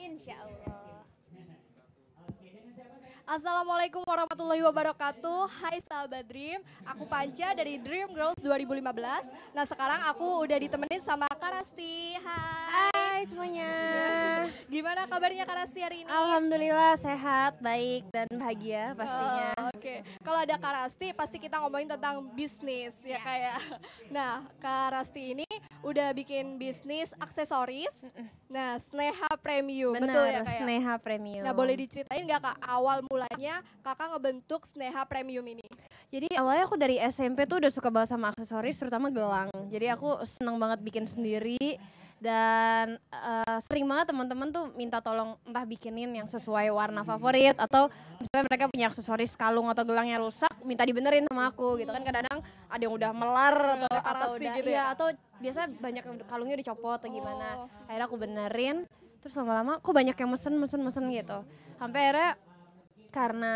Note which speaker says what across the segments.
Speaker 1: Insya Allah.
Speaker 2: Assalamualaikum warahmatullahi wabarakatuh. Hai sahabat Dream, aku Panca dari Dream Girls 2015. Nah sekarang aku udah ditemenin sama Karasti. Hai. Hai semuanya. Gimana kabarnya Karasti hari ini? Alhamdulillah sehat, baik dan bahagia pastinya. Oh, Oke, okay. kalau ada Kak Rasti pasti kita ngomongin tentang bisnis ya yeah. kayak. Nah, Kak Rasti ini udah bikin bisnis aksesoris. Nah, Sneha Premium, Bener, betul ya kayak. Ya? Sneha
Speaker 1: Premium. Nah, boleh
Speaker 2: diceritain nggak Kak awal mulanya Kakak ngebentuk Sneha Premium ini? Jadi awalnya
Speaker 1: aku dari SMP tuh udah suka banget sama aksesoris, terutama gelang. Jadi aku seneng banget bikin sendiri dan uh, sering banget teman-teman tuh minta tolong entah bikinin yang sesuai warna favorit atau misalnya mereka punya aksesoris kalung atau gelang yang rusak minta dibenerin sama aku gitu kan kadang-kadang ada yang udah melar iya, atau atau udah gitu ya? iya atau biasa banyak kalungnya dicopot atau gimana oh. akhirnya aku benerin terus lama-lama kok banyak yang mesen mesen mesen gitu sampai akhirnya karena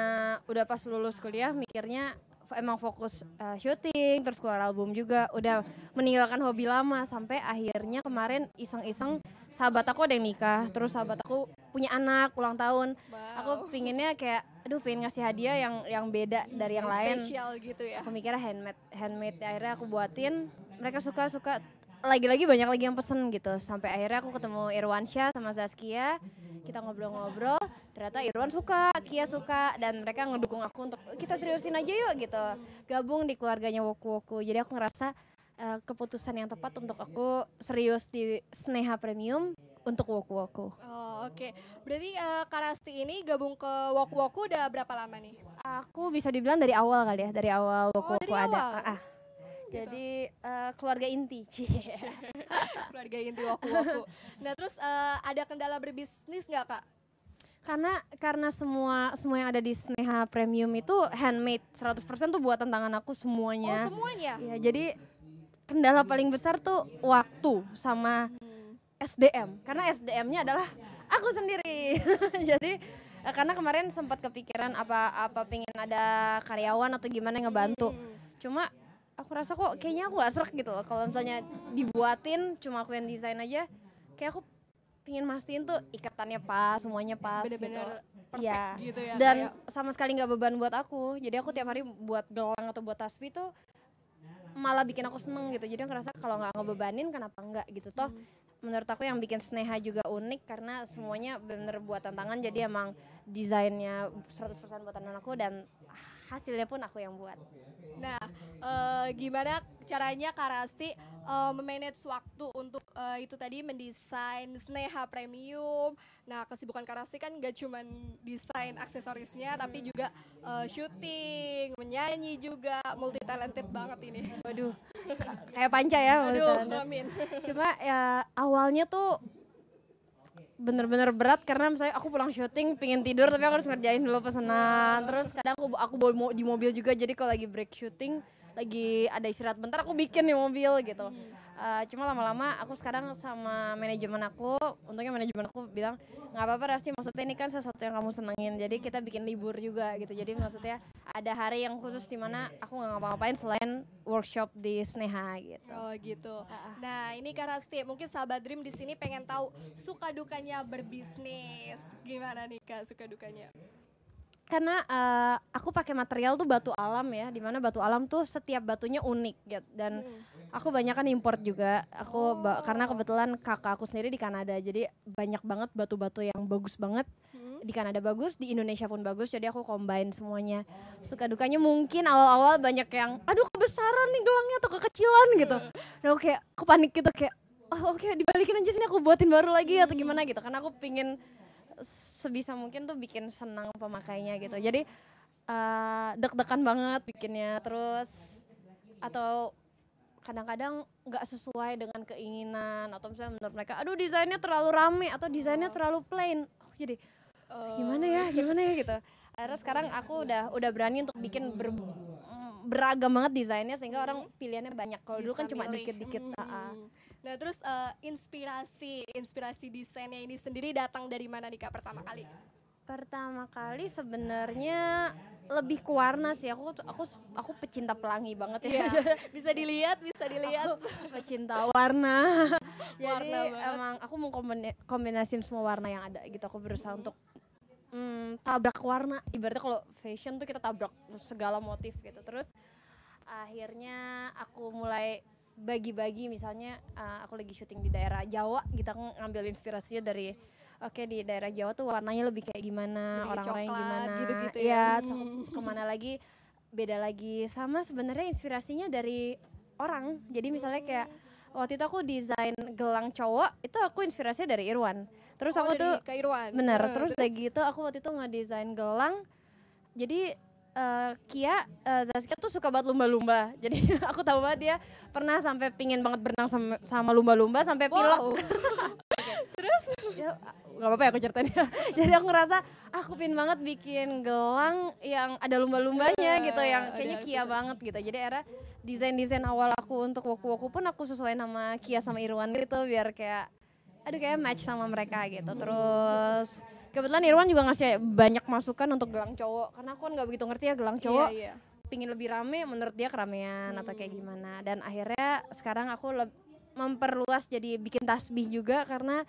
Speaker 1: udah pas lulus kuliah mikirnya emang fokus uh, syuting terus keluar album juga udah meninggalkan hobi lama sampai akhirnya kemarin iseng-iseng sahabat aku ada yang nikah terus sahabat aku punya anak ulang tahun wow. aku pinginnya kayak aduh pengen ngasih hadiah yang yang beda dari yang, lain spesial gitu ya aku mikirnya handmade handmade akhirnya aku buatin mereka suka suka lagi-lagi banyak lagi yang pesen gitu sampai akhirnya aku ketemu Irwansyah sama Zaskia kita ngobrol-ngobrol ternyata Irwan suka, Kia suka dan mereka ngedukung aku untuk kita seriusin aja yuk gitu. Gabung di keluarganya Woku Woku. Jadi aku ngerasa uh, keputusan yang tepat untuk aku serius di Sneha Premium untuk Woku Woku.
Speaker 2: Oh, oke. Okay. Berarti uh, eh, Karasti ini gabung ke Woku Woku udah berapa lama nih?
Speaker 1: Aku bisa dibilang dari awal kali ya, dari awal Woku Woku oh, ada. Awal. Ah,
Speaker 2: ah. Gitu. Jadi uh, keluarga inti, keluarga inti waku waku. Nah terus uh, ada kendala berbisnis nggak kak karena
Speaker 1: karena semua semua yang ada di Sneha Premium itu handmade 100% tuh buatan tangan aku semuanya. Oh, semuanya. Ya, jadi kendala paling besar tuh waktu sama SDM. Karena SDM-nya adalah aku sendiri. jadi eh, karena kemarin sempat kepikiran apa apa pengen ada karyawan atau gimana yang ngebantu. Hmm. Cuma aku rasa kok kayaknya aku gak serak gitu loh kalau misalnya dibuatin cuma aku yang desain aja kayak aku pengen mastiin tuh ikatannya pas, semuanya pas gitu. Bener-bener gitu. perfect ya. gitu ya. Dan kayak... sama sekali nggak beban buat aku. Jadi aku tiap hari buat gelang atau buat tasbih tuh malah bikin aku seneng gitu. Jadi aku ngerasa kalau nggak ngebebanin kenapa enggak gitu. Toh hmm. menurut aku yang bikin Sneha juga unik karena semuanya bener buat tantangan. Jadi emang
Speaker 2: desainnya
Speaker 1: 100% buatan
Speaker 2: aku dan hasilnya pun aku yang buat. Nah, uh, gimana caranya Kak Rasti uh, memanage waktu untuk uh, itu tadi mendesain Sneha Premium. Nah, kesibukan Kak Rasti kan gak cuma desain aksesorisnya tapi juga uh, syuting, menyanyi juga, multi talented banget ini. Waduh. Kayak panca ya. Waduh, amin. Cuma
Speaker 1: ya awalnya tuh bener-bener berat karena misalnya aku pulang syuting pingin tidur tapi aku harus ngerjain dulu pesanan terus kadang aku aku bawa di mobil juga jadi kalau lagi break syuting lagi ada istirahat bentar aku bikin nih mobil gitu uh, cuma lama-lama aku sekarang sama manajemen aku untungnya manajemen aku bilang nggak apa-apa Rasti maksudnya ini kan sesuatu yang kamu senengin jadi kita bikin libur juga gitu jadi maksudnya ada hari yang khusus dimana aku nggak ngapa-ngapain selain workshop di Sneha gitu oh
Speaker 2: gitu nah ini Kak Rasti mungkin sahabat Dream di sini pengen tahu suka dukanya berbisnis gimana nih Kak suka dukanya
Speaker 1: karena uh, aku pakai material tuh batu alam ya, dimana batu alam tuh setiap batunya unik gitu dan hmm. aku banyak kan import juga. Aku oh. karena kebetulan kakak aku sendiri di Kanada, jadi banyak banget batu-batu yang bagus banget hmm. di Kanada bagus, di Indonesia pun bagus. Jadi aku combine semuanya. Suka dukanya mungkin awal-awal banyak yang, aduh kebesaran nih gelangnya atau kekecilan gitu. Dan aku kayak aku panik gitu kayak, oh, oke okay, dibalikin aja sini aku buatin baru lagi atau gimana gitu, karena aku pingin sebisa mungkin tuh bikin senang pemakainya gitu. Jadi uh, deg-degan banget bikinnya terus atau kadang-kadang nggak sesuai dengan keinginan atau misalnya menurut mereka aduh desainnya terlalu rame atau desainnya oh. terlalu plain oh, jadi
Speaker 2: oh. gimana ya
Speaker 1: gimana ya gitu akhirnya sekarang aku udah udah berani untuk bikin ber, mm, beragam banget desainnya sehingga orang hmm. pilihannya banyak kalau dulu kan cuma dikit-dikit mm.
Speaker 2: Nah terus uh, inspirasi inspirasi desainnya ini sendiri datang dari mana nih kak pertama kali?
Speaker 1: Pertama kali sebenarnya lebih ke warna sih. Aku aku aku pecinta
Speaker 2: pelangi banget ya. Yeah. bisa dilihat, bisa dilihat. pecinta warna. Jadi warna emang
Speaker 1: aku mau kombinasiin semua warna yang ada gitu. Aku berusaha -hmm. untuk mm, tabrak warna. Ibaratnya kalau fashion tuh kita tabrak segala motif gitu. Terus akhirnya aku mulai bagi-bagi misalnya uh, aku lagi syuting di daerah Jawa gitu aku ngambil inspirasinya dari oke okay, di daerah Jawa tuh warnanya lebih kayak gimana orang-orang gimana gitu-gitu ya, ya hmm. kemana lagi beda lagi sama sebenarnya inspirasinya dari orang jadi misalnya kayak waktu itu aku desain gelang cowok itu aku inspirasinya dari Irwan terus oh, aku tuh Irwan. bener hmm, terus, terus lagi gitu aku waktu itu nggak desain gelang jadi uh, Kia uh, Zaskia tuh suka banget lumba-lumba. Jadi aku tahu banget dia pernah sampai pingin banget berenang sama, lumba-lumba sampai pilek. Wow.
Speaker 2: Terus ya
Speaker 1: gak apa-apa ya aku ceritain ya. Jadi aku ngerasa ah, aku pingin banget bikin gelang yang ada lumba-lumbanya iya, gitu yang kayaknya Kia banget gitu. Jadi era desain-desain awal aku untuk woku-woku pun aku sesuai nama Kia sama Irwan gitu biar kayak aduh kayak match sama mereka gitu. Terus kebetulan Irwan juga ngasih banyak masukan untuk gelang cowok karena aku kan nggak begitu ngerti ya gelang iya, cowok iya, iya. pingin lebih rame menurut dia keramaian hmm. atau kayak hmm. gimana dan akhirnya sekarang aku memperluas jadi bikin tasbih juga karena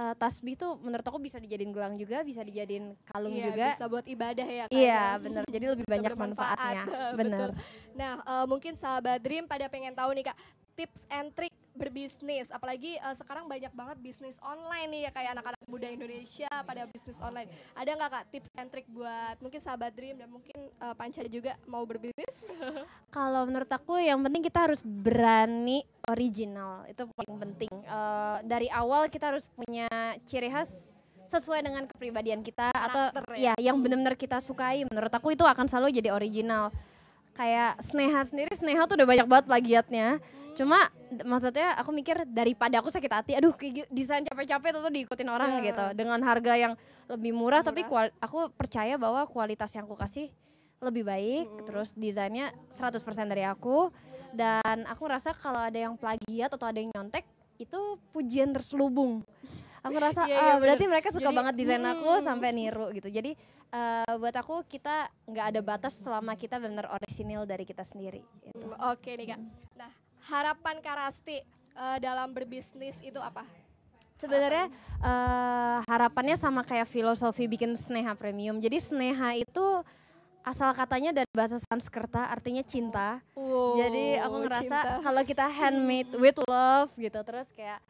Speaker 1: uh, tasbih tuh menurut aku bisa dijadiin gelang juga, bisa dijadiin kalung iya, juga. Bisa buat
Speaker 2: ibadah ya. kan? Iya ya. bener Jadi
Speaker 1: lebih bisa banyak manfaatnya. bener
Speaker 2: Nah uh, mungkin sahabat Dream pada pengen tahu nih kak tips and trick berbisnis apalagi uh, sekarang banyak banget bisnis online nih ya kayak anak-anak muda Indonesia pada bisnis online ada nggak kak tips and trick buat mungkin sahabat Dream dan mungkin uh, Panca juga mau berbisnis
Speaker 1: kalau menurut aku yang penting kita harus berani original itu paling penting uh, dari awal kita harus punya ciri khas sesuai dengan kepribadian kita Karakter atau ya, ya yang benar-benar kita sukai menurut aku itu akan selalu jadi original kayak Sneha sendiri Sneha tuh udah banyak banget plagiatnya hmm Cuma maksudnya aku mikir daripada aku sakit hati, aduh desain capek-capek tuh diikutin orang hmm. gitu dengan harga yang lebih murah, murah. tapi kual aku percaya bahwa kualitas yang aku kasih lebih baik hmm. terus desainnya 100% dari aku dan aku rasa kalau ada yang plagiat atau ada yang nyontek itu pujian terselubung aku rasa yeah, yeah, oh, berarti mereka suka jadi, banget desain aku hmm. sampai niru gitu jadi uh, buat aku kita nggak ada batas selama kita benar orisinil dari kita sendiri
Speaker 2: gitu. oke okay, nih kak harapan Karasti uh, eh, dalam berbisnis itu apa?
Speaker 1: Sebenarnya uh, harapannya sama kayak filosofi bikin Sneha Premium. Jadi Sneha itu asal katanya dari bahasa Sanskerta artinya cinta.
Speaker 2: Oh, Jadi aku ngerasa kalau kita handmade with love
Speaker 1: gitu terus kayak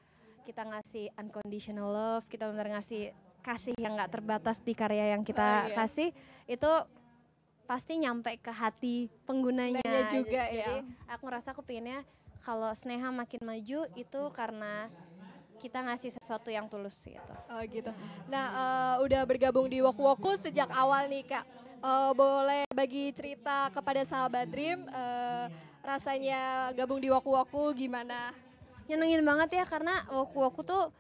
Speaker 1: kita ngasih unconditional love, kita benar ngasih kasih yang nggak terbatas di karya yang kita oh, iya. kasih itu pasti nyampe ke hati penggunanya. juga Jadi, gitu. ya. aku ngerasa aku pinginnya kalau Sneha makin maju itu karena
Speaker 2: kita ngasih sesuatu yang tulus gitu. Oh gitu. Nah uh, udah bergabung di Woku Woku sejak awal nih kak. Uh, boleh bagi cerita kepada sahabat Dream uh, rasanya gabung di Woku Woku gimana? Nyenengin banget ya karena Woku
Speaker 1: Woku tuh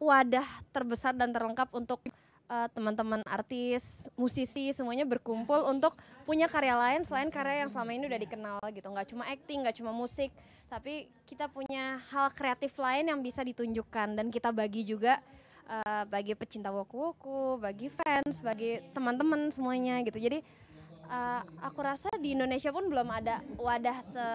Speaker 1: wadah terbesar dan terlengkap untuk uh, teman-teman artis, musisi semuanya berkumpul untuk punya karya lain selain karya yang selama ini udah dikenal gitu. Nggak cuma acting, nggak cuma musik, tapi kita punya hal kreatif lain yang bisa ditunjukkan dan kita bagi juga uh, bagi pecinta woku-woku, bagi fans, bagi teman-teman semuanya gitu. Jadi uh, aku rasa di Indonesia pun belum ada wadah se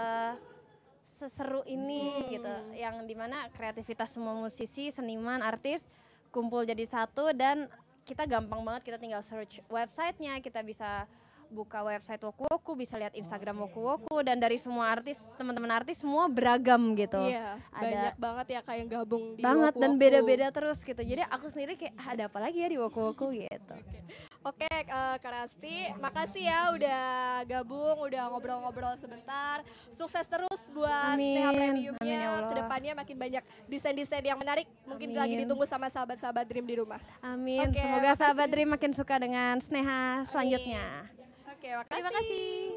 Speaker 1: seseru ini hmm. gitu yang dimana kreativitas semua musisi seniman artis kumpul jadi satu dan kita gampang banget kita tinggal search websitenya kita bisa buka website Woku Woku, bisa lihat Instagram Woku Woku dan dari semua artis, teman-teman artis semua beragam gitu. Iya, ada banyak banget ya kayak yang gabung di Banget Woku -Woku. dan beda-beda terus gitu. Jadi aku sendiri kayak ada apa lagi ya di Woku Woku gitu.
Speaker 2: Oke, uh, Kak Rasti, makasih ya udah gabung, udah ngobrol-ngobrol sebentar. Sukses terus buat Amin. Neha Premiumnya. ya Kedepannya makin banyak desain-desain yang menarik. Mungkin Amin. lagi ditunggu sama sahabat-sahabat Dream di rumah. Amin. Oke, Semoga makasih. sahabat Dream
Speaker 1: makin suka dengan Sneha selanjutnya.
Speaker 2: Oke, Oke, makasih. Terima kasih.